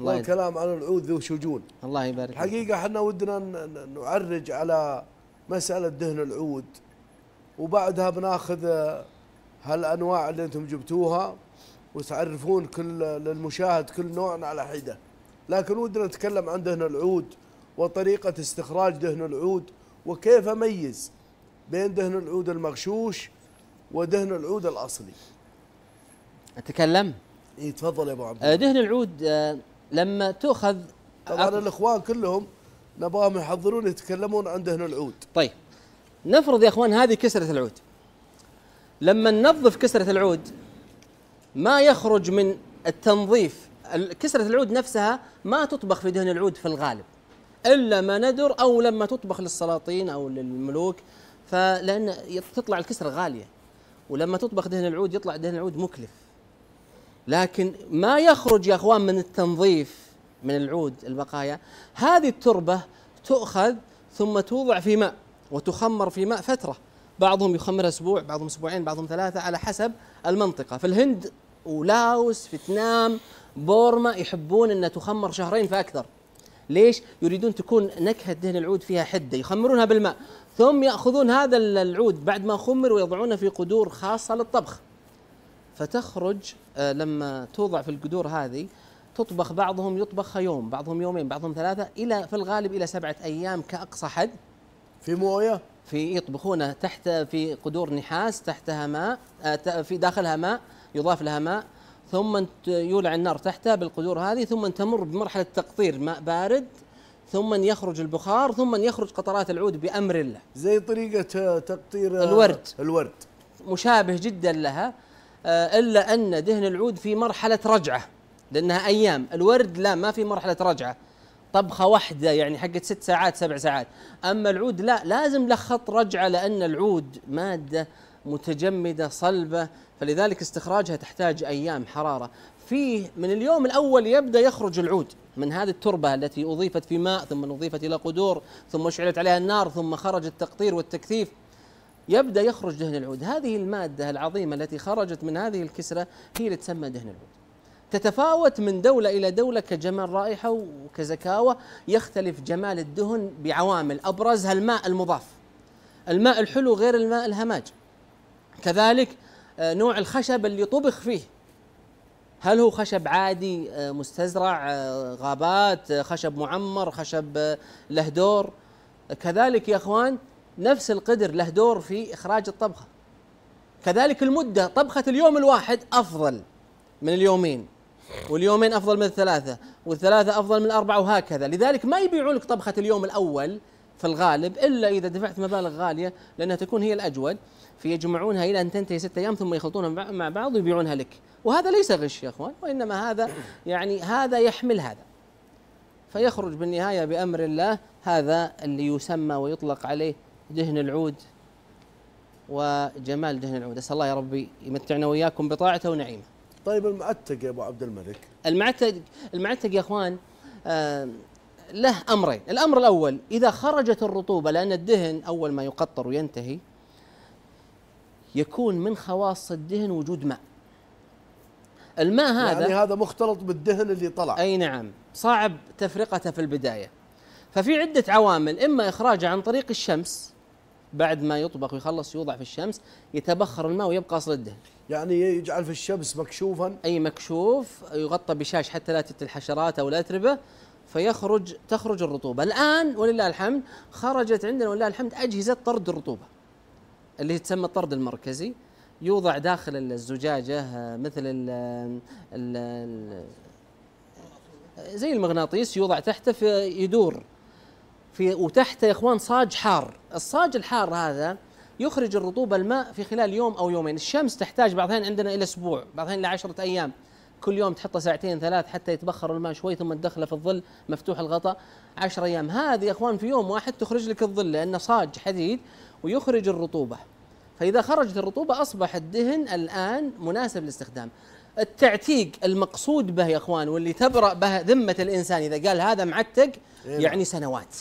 الله والكلام عن العود ذو شجون الله يبارك حقيقة احنا ودنا نعرج على مساله دهن العود وبعدها بناخذ آه، هالانواع اللي انتم جبتوها وتعرفون كل للمشاهد كل نوع على حده لكن ودنا نتكلم عن دهن العود وطريقه استخراج دهن العود وكيف اميز بين دهن العود المغشوش ودهن العود الاصلي اتكلم اي تفضل يا ابو عبد آه، دهن العود آه، لما تؤخذ طبعا أق... الاخوان كلهم نبغاهم يحضرون يتكلمون دهن العود طيب نفرض يا اخوان هذه كسره العود لما ننظف كسره العود ما يخرج من التنظيف كسره العود نفسها ما تطبخ في دهن العود في الغالب الا ما ندر او لما تطبخ للسلاطين او للملوك فلان تطلع الكسره غاليه ولما تطبخ دهن العود يطلع دهن العود مكلف لكن ما يخرج يا اخوان من التنظيف من العود البقايا هذه التربه تؤخذ ثم توضع في ماء وتخمر في ماء فتره بعضهم يخمرها اسبوع بعضهم اسبوعين بعضهم ثلاثه على حسب المنطقه في الهند ولاوس فيتنام بورما يحبون ان تخمر شهرين فاكثر ليش يريدون تكون نكهه دهن العود فيها حده يخمرونها بالماء ثم ياخذون هذا العود بعد ما خمر ويضعونه في قدور خاصه للطبخ فتخرج آه، لما توضع في القدور هذه تطبخ بعضهم يطبخها يوم بعضهم يومين بعضهم ثلاثة إلى في الغالب إلى سبعة أيام كأقصى حد في موية في يطبخونها تحت في قدور نحاس تحتها ماء آه، في داخلها ماء يضاف لها ماء ثم يولع النار تحتها بالقدور هذه ثم تمر بمرحلة تقطير ماء بارد ثم يخرج البخار ثم يخرج قطرات العود بأمر الله زي طريقة آه، تقطير الورد الورد مشابه جدا لها آه، إلا أن دهن العود في مرحلة رجعة لأنها أيام الورد لا ما في مرحلة رجعة طبخة واحدة يعني حقت ست ساعات سبع ساعات أما العود لا لازم له خط رجعة لأن العود مادة متجمدة صلبة فلذلك استخراجها تحتاج أيام حرارة فيه من اليوم الأول يبدأ يخرج العود من هذه التربة التي أضيفت في ماء ثم أضيفت إلى قدور ثم أشعلت عليها النار ثم خرج التقطير والتكثيف يبدا يخرج دهن العود هذه الماده العظيمه التي خرجت من هذه الكسره هي اللي تسمى دهن العود تتفاوت من دولة إلى دولة كجمال رائحة وكزكاوة يختلف جمال الدهن بعوامل أبرزها الماء المضاف الماء الحلو غير الماء الهماج كذلك آه، نوع الخشب اللي طبخ فيه هل هو خشب عادي آه، مستزرع آه، غابات خشب معمر خشب له دور كذلك يا اخوان نفس القدر له دور في إخراج الطبخة كذلك المدة طبخة اليوم الواحد أفضل من اليومين واليومين أفضل من الثلاثة والثلاثة أفضل من الأربعة وهكذا لذلك ما يبيعون لك طبخة اليوم الأول في الغالب إلا إذا دفعت مبالغ غالية لأنها تكون هي الأجود فيجمعونها إلى أن تنتهي ستة أيام ثم يخلطونها مع بعض ويبيعونها لك وهذا ليس غش يا أخوان وإنما هذا يعني هذا يحمل هذا فيخرج بالنهاية بأمر الله هذا اللي يسمى ويطلق عليه دهن العود وجمال دهن العود اسال الله يا ربي يمتعنا واياكم بطاعته ونعيمه طيب المعتق يا ابو عبد الملك المعتق المعتق يا اخوان آه، له امرين الامر الاول اذا خرجت الرطوبه لان الدهن اول ما يقطر وينتهي يكون من خواص الدهن وجود ماء الماء هذا يعني هذا مختلط بالدهن اللي طلع اي نعم صعب تفرقته في البدايه ففي عده عوامل اما اخراجه عن طريق الشمس بعد ما يطبخ ويخلص يوضع في الشمس يتبخر الماء ويبقى صلده يعني يجعل في الشمس مكشوفا اي مكشوف يغطى بشاش حتى لا تت الحشرات او الاتربه فيخرج تخرج الرطوبه الان ولله الحمد خرجت عندنا ولله الحمد اجهزه طرد الرطوبه اللي تسمى الطرد المركزي يوضع داخل الزجاجه مثل ال زي المغناطيس يوضع تحته يدور في وتحته يا اخوان صاج حار الصاج الحار هذا يخرج الرطوبه الماء في خلال يوم او يومين الشمس تحتاج بعضين عندنا الى اسبوع بعضين الى عشرة ايام كل يوم تحطه ساعتين ثلاث حتى يتبخر الماء شوي ثم تدخله في الظل مفتوح الغطاء عشر ايام هذه يا اخوان في يوم واحد تخرج لك الظل لانه صاج حديد ويخرج الرطوبه فاذا خرجت الرطوبه اصبح الدهن الان مناسب للاستخدام التعتيق المقصود به يا اخوان واللي تبرأ به ذمة الإنسان إذا قال هذا معتق إيه. يعني سنوات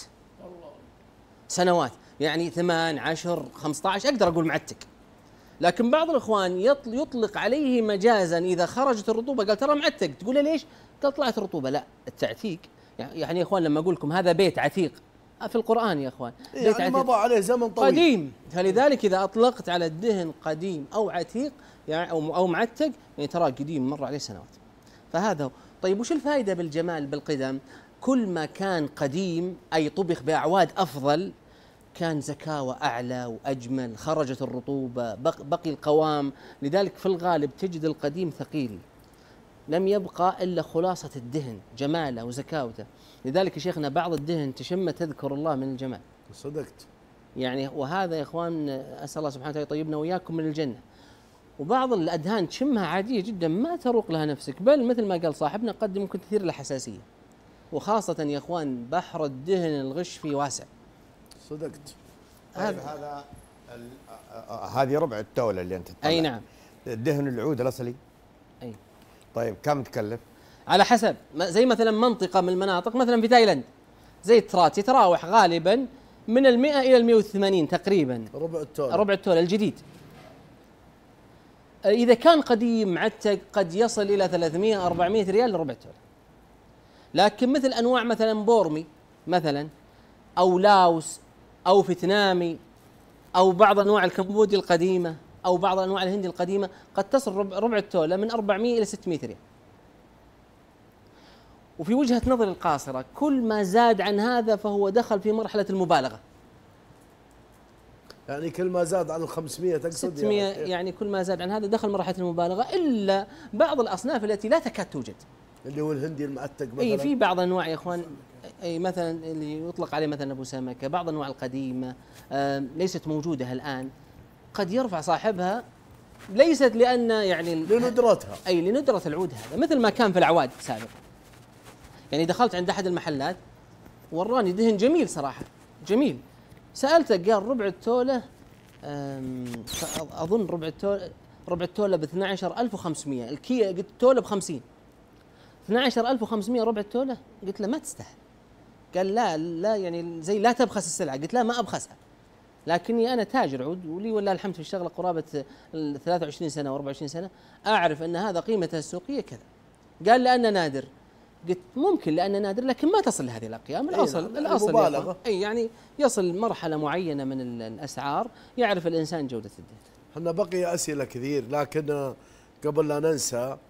سنوات يعني ثمان عشر 15 اقدر اقول معتك لكن بعض الاخوان يطلق عليه مجازا اذا خرجت الرطوبه قال ترى معتك تقول له ليش؟ قال طلعت الرطوبه لا التعتيق يعني يا اخوان لما اقول لكم هذا بيت عتيق آه، في القرآن يا اخوان إيه، بيت يعني مضى عليه زمن طويل قديم فلذلك اذا اطلقت على الدهن قديم او عتيق يعني او معتق يعني ترى قديم مر عليه سنوات فهذا هو طيب وش الفائده بالجمال بالقدم؟ كل ما كان قديم أي طبخ بأعواد أفضل كان زكاوة أعلى وأجمل خرجت الرطوبة بقي القوام لذلك في الغالب تجد القديم ثقيل لم يبقى إلا خلاصة الدهن جماله وزكاوته لذلك يا شيخنا بعض الدهن تشمه تذكر الله من الجمال صدقت يعني وهذا يا إخوان أسأل الله سبحانه وتعالى يطيبنا وإياكم من الجنة وبعض الأدهان تشمها عادية جدا ما تروق لها نفسك بل مثل ما قال صاحبنا قد ممكن تثير لها حساسية وخاصة يا اخوان بحر الدهن الغش فيه واسع صدقت طيب هذا آه، هذه ربع التولة اللي انت تطلع. اي نعم دهن العود الاصلي اي طيب كم تكلف؟ على حسب زي مثلا منطقة من المناطق مثلا في تايلاند زي ترات يتراوح غالبا من ال 100 إلى ال 180 تقريبا ربع التولة ربع التولة الجديد إذا كان قديم معتق قد يصل إلى 300 400 ريال لربع التولة لكن مثل انواع مثلا بورمي مثلا او لاوس او فيتنامي او بعض انواع الكمبودي القديمه او بعض انواع الهندي القديمه قد تصل ربع, ربع التوله من 400 الى 600 ريال. وفي وجهه نظري القاصره كل ما زاد عن هذا فهو دخل في مرحله المبالغه. يعني كل ما زاد عن ال 500 تقصد 600 يعني كل ما زاد عن هذا دخل مرحله المبالغه الا بعض الاصناف التي لا تكاد توجد. اللي هو الهندي المعتق إيه، مثلا اي في بعض انواع يا اخوان اي مثلا اللي يطلق عليه مثلا ابو سمكه بعض انواع القديمه ليست موجوده الان قد يرفع صاحبها ليست لان يعني لندرتها اي لندره العود هذا مثل ما كان في العواد سابقا يعني دخلت عند احد المحلات وراني دهن جميل صراحه جميل سالته قال ربع التوله اظن ربع التوله ربع التوله ب 12500 الكيه قلت التوله ب 50 12500 ربع التوله قلت له ما تستاهل قال لا لا يعني زي لا تبخس السلعه قلت لا ما ابخسها لكني انا تاجر عود ولي ولله الحمد في الشغله قرابه 23 سنه و24 سنه اعرف ان هذا قيمته السوقيه كذا قال لانه نادر قلت ممكن لانه نادر لكن ما تصل لهذه الاقيام الاصل أي الاصل نعم، مبالغه اي يعني يصل مرحله معينه من الاسعار يعرف الانسان جوده الدين. احنا بقي اسئله كثير لكن قبل لا ننسى